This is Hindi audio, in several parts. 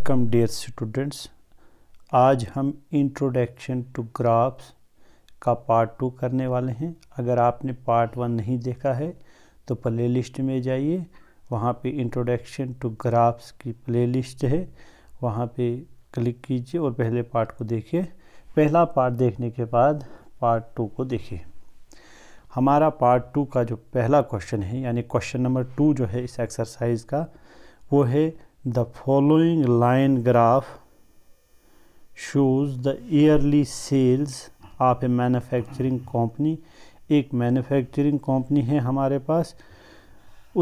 वेलकम डियर स्टूडेंट्स आज हम इंट्रोडक्शन टू ग्राफ्स का पार्ट टू करने वाले हैं अगर आपने पार्ट वन नहीं देखा है तो प्लेलिस्ट में जाइए वहाँ पे इंट्रोडक्शन टू ग्राफ्स की प्लेलिस्ट है वहाँ पे क्लिक कीजिए और पहले पार्ट को देखिए पहला पार्ट देखने के बाद पार्ट टू को देखिए हमारा पार्ट टू का जो पहला क्वेश्चन है यानी क्वेश्चन नंबर टू जो है इस एक्सरसाइज का वो है The following line graph shows the yearly sales of a manufacturing company. एक manufacturing company है हमारे पास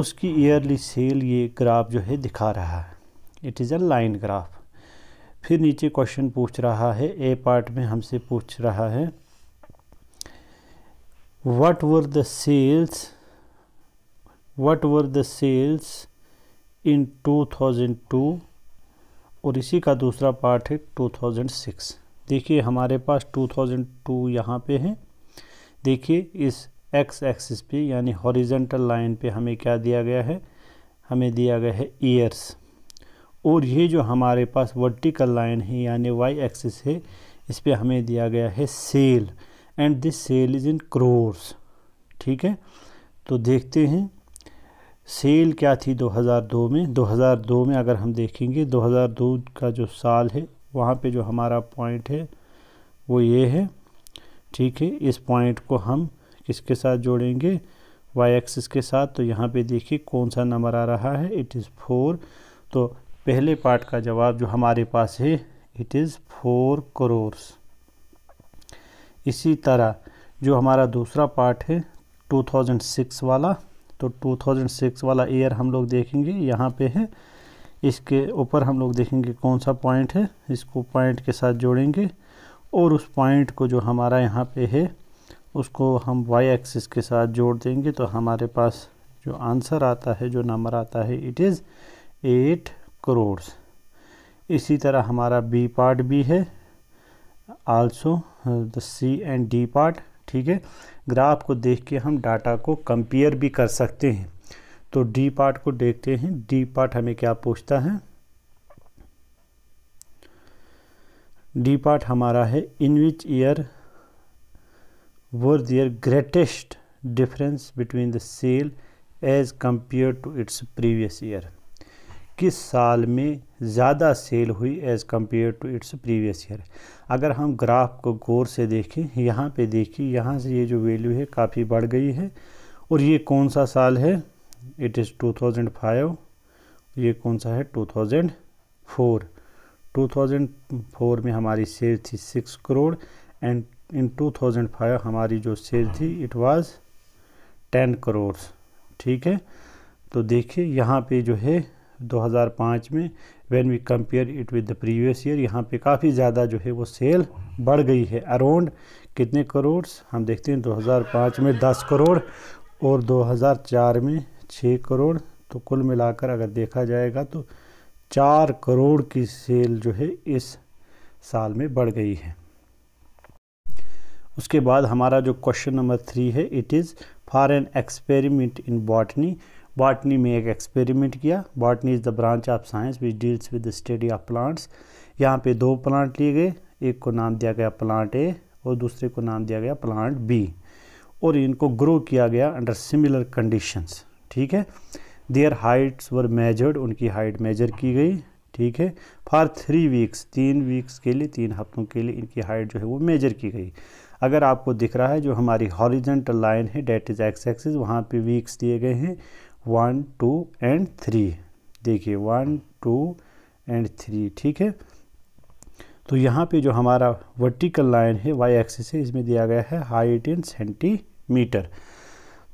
उसकी yearly sale ये graph जो है दिखा रहा है It is a line graph. फिर नीचे क्वेश्चन पूछ रहा है ए पार्ट में हमसे पूछ रहा है what were the sales what were the sales इन 2002 और इसी का दूसरा पार्ट है 2006 देखिए हमारे पास 2002 यहाँ पे है देखिए इस एक्स एक्सिस पे यानी हॉरिजेंटल लाइन पे हमें क्या दिया गया है हमें दिया गया है ईयर्स और ये जो हमारे पास वर्टिकल लाइन है यानी वाई एक्सिस है इस पर हमें दिया गया है sale and this sale is in crores ठीक है तो देखते हैं सेल क्या थी 2002 में 2002 में अगर हम देखेंगे 2002 का जो साल है वहाँ पे जो हमारा पॉइंट है वो ये है ठीक है इस पॉइंट को हम किसके साथ जोड़ेंगे वाई एक्सिस के साथ तो यहाँ पे देखिए कौन सा नंबर आ रहा है इट इज़ फोर तो पहले पार्ट का जवाब जो हमारे पास है इट इज़ फोर करोर्स इसी तरह जो हमारा दूसरा पार्ट है 2006 वाला तो 2006 वाला ईयर हम लोग देखेंगे यहाँ पे है इसके ऊपर हम लोग देखेंगे कौन सा पॉइंट है इसको पॉइंट के साथ जोड़ेंगे और उस पॉइंट को जो हमारा यहाँ पे है उसको हम वाई एक्सिस के साथ जोड़ देंगे तो हमारे पास जो आंसर आता है जो नंबर आता है इट इज़ एट करोड़ इसी तरह हमारा बी पार्ट भी है also the C and D part ठीक है ग्राफ को देख के हम डाटा को कंपेयर भी कर सकते हैं तो डी पार्ट को देखते हैं डी पार्ट हमें क्या पूछता है डी पार्ट हमारा है in which year were there greatest difference between the sale as compare to its previous year किस साल में ज़्यादा सेल हुई as compare to its previous year अगर हम ग्राफ को गौर से देखें यहाँ पे देखिए यहाँ से ये जो वैल्यू है काफ़ी बढ़ गई है और ये कौन सा साल है इट इज़ 2005 ये कौन सा है 2004 2004 में हमारी सेल थी सिक्स करोड़ एंड इन 2005 हमारी जो सेल थी इट वाज टेन करोड़ ठीक है तो देखिए यहाँ पे जो है 2005 में when we compare it with the previous year यहाँ पे काफ़ी ज़्यादा जो है वो सेल बढ़ गई है अराउंड कितने करोड़ हम देखते हैं 2005 में 10 करोड़ और 2004 में 6 करोड़ तो कुल मिलाकर अगर देखा जाएगा तो चार करोड़ की सेल जो है इस साल में बढ़ गई है उसके बाद हमारा जो क्वेश्चन नंबर थ्री है it is for an experiment in botany botany में एक एक्सपेरिमेंट किया botany is the branch of science which deals with the study of plants यहाँ पे दो प्लांट लिए गए एक को नाम दिया गया प्लांट ए और दूसरे को नाम दिया गया प्लांट बी और इनको ग्रो किया गया अंडर सिमिलर कंडीशंस ठीक है देयर हाइट्स वर मेजर्ड उनकी हाइट मेजर की गई ठीक है फॉर थ्री वीक्स तीन वीक्स के लिए तीन हफ्तों के लिए इनकी हाइट जो है वो मेजर की गई अगर आपको दिख रहा है जो हमारी हॉरिजेंटल लाइन है डेट इज़ एक्स एक्सिस वहाँ पे वीक्स दिए गए हैं वन टू एंड थ्री देखिए वन टू एंड थ्री ठीक है तो यहाँ पे जो हमारा वर्टिकल लाइन है वाई एक्सिस है इसमें दिया गया है हाइट इन सेंटीमीटर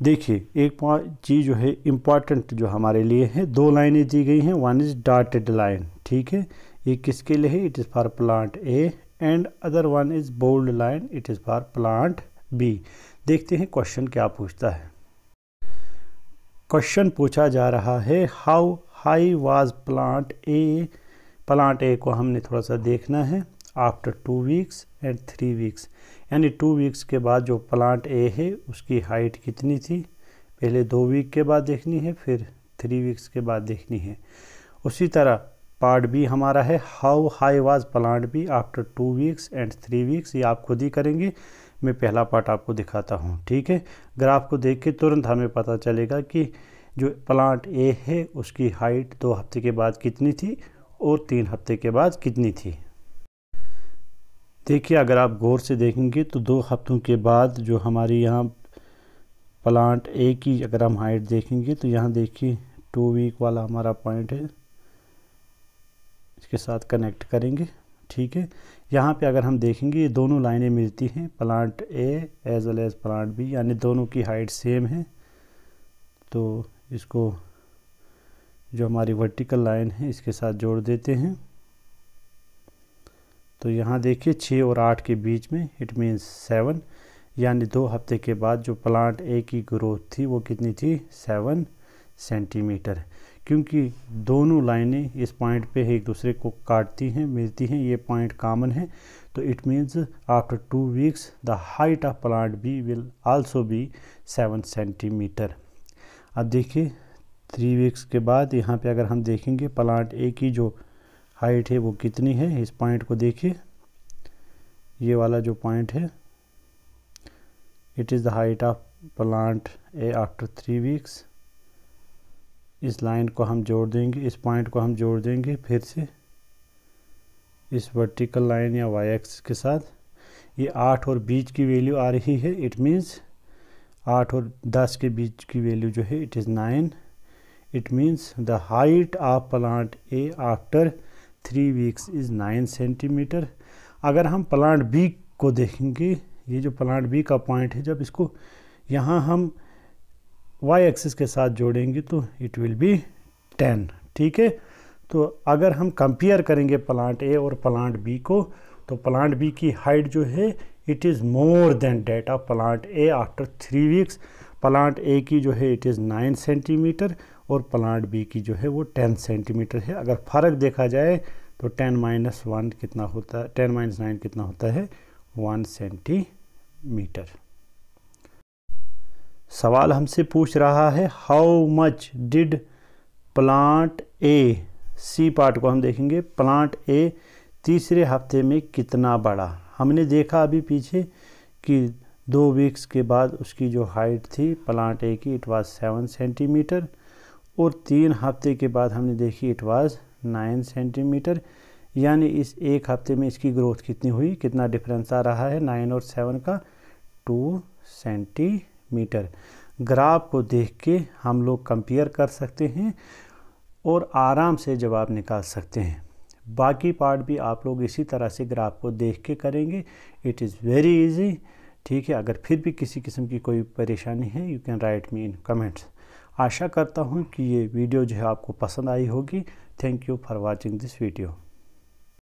देखिए एक चीज़ जो है इम्पॉर्टेंट जो हमारे लिए है दो लाइनें दी गई हैं वन इज़ डार्टेड लाइन ठीक है ये किसके लिए है it is for plant A and other one is bold line it is for plant B देखते हैं क्वेश्चन क्या पूछता है क्वेश्चन पूछा जा रहा है how high was plant A plant A को हमने थोड़ा सा देखना है after two weeks and three weeks यानी टू वीक्स के बाद जो प्लांट ए है उसकी हाइट कितनी थी पहले दो वीक के बाद देखनी है फिर थ्री वीक्स के बाद देखनी है उसी तरह पार्ट बी हमारा है how high was plant B after two weeks and three weeks ये आप खुद ही करेंगे मैं पहला पार्ट आपको दिखाता हूँ ठीक है ग्राफ को देख के तुरंत हमें पता चलेगा कि जो प्लांट ए है उसकी हाइट दो हफ्ते के बाद कितनी थी और तीन हफ्ते के बाद कितनी थी देखिए अगर आप गौर से देखेंगे तो दो हफ्तों के बाद जो हमारी यहाँ प्लांट ए की अगर हम हाइट देखेंगे तो यहाँ देखिए टू वीक वाला हमारा पॉइंट है इसके साथ कनेक्ट करेंगे ठीक है यहाँ पे अगर हम देखेंगे ये दोनों लाइनें मिलती हैं plant A as well as plant B यानी दोनों की हाइट सेम है तो इसको जो हमारी वर्टिकल लाइन है इसके साथ जोड़ देते हैं तो यहाँ देखिए छः और आठ के बीच में इट मीन्स सेवन यानी दो हफ्ते के बाद जो प्लांट ए की ग्रोथ थी वो कितनी थी सेवन सेंटीमीटर क्योंकि दोनों लाइनें इस पॉइंट पे एक दूसरे को काटती हैं मिलती हैं ये पॉइंट कॉमन है तो it means after two weeks the height of plant B will also be seven centimetre अब देखिए थ्री वीक्स के बाद यहाँ पे अगर हम देखेंगे प्लांट ए की जो हाइट है वो कितनी है इस पॉइंट को देखिए ये वाला जो पॉइंट है it is the height of plant A after three weeks इस लाइन को हम जोड़ देंगे इस पॉइंट को हम जोड़ देंगे फिर से इस वर्टिकल लाइन या वाई एक्स के साथ ये आठ और बीच की वैल्यू आ रही है इट मीन्स आठ और दस के बीच की वैल्यू जो है it is nine it means the height of plant A after three weeks is nine centimetre अगर हम प्लांट बी को देखेंगे ये जो प्लांट बी का पॉइंट है जब इसको यहाँ हम y एक्सिस के साथ जोड़ेंगे तो इट विल बी 10 ठीक है तो अगर हम कंपेयर करेंगे प्लांट ए और प्लांट बी को तो प्लांट बी की हाइट जो है it is more than that of plant A after three weeks plant A की जो है इट इज़ नाइन सेंटीमीटर और प्लांट बी की जो है वो टेन सेंटीमीटर है अगर फ़र्क देखा जाए तो टेन माइनस वन कितना होता है टेन माइनस नाइन कितना होता है वन सेंटीमीटर सवाल हमसे पूछ रहा है how much did plant A C part को हम देखेंगे प्लांट ए तीसरे हफ्ते में कितना बड़ा हमने देखा अभी पीछे कि दो वीक्स के बाद उसकी जो हाइट थी प्लांट ए की इट वाज सेवन सेंटीमीटर और तीन हफ्ते के बाद हमने देखी इट वाज नाइन सेंटीमीटर यानी इस एक हफ्ते में इसकी ग्रोथ कितनी हुई कितना डिफरेंस आ रहा है नाइन और सेवन का टू सेंटी मीटर ग्राफ को देख के हम लोग कंपेयर कर सकते हैं और आराम से जवाब निकाल सकते हैं बाकी पार्ट भी आप लोग इसी तरह से ग्राफ को देख के करेंगे इट इज़ वेरी इजी ठीक है अगर फिर भी किसी किस्म की कोई परेशानी है you can write me in comments आशा करता हूँ कि ये वीडियो जो है आपको पसंद आई होगी thank you for watching this video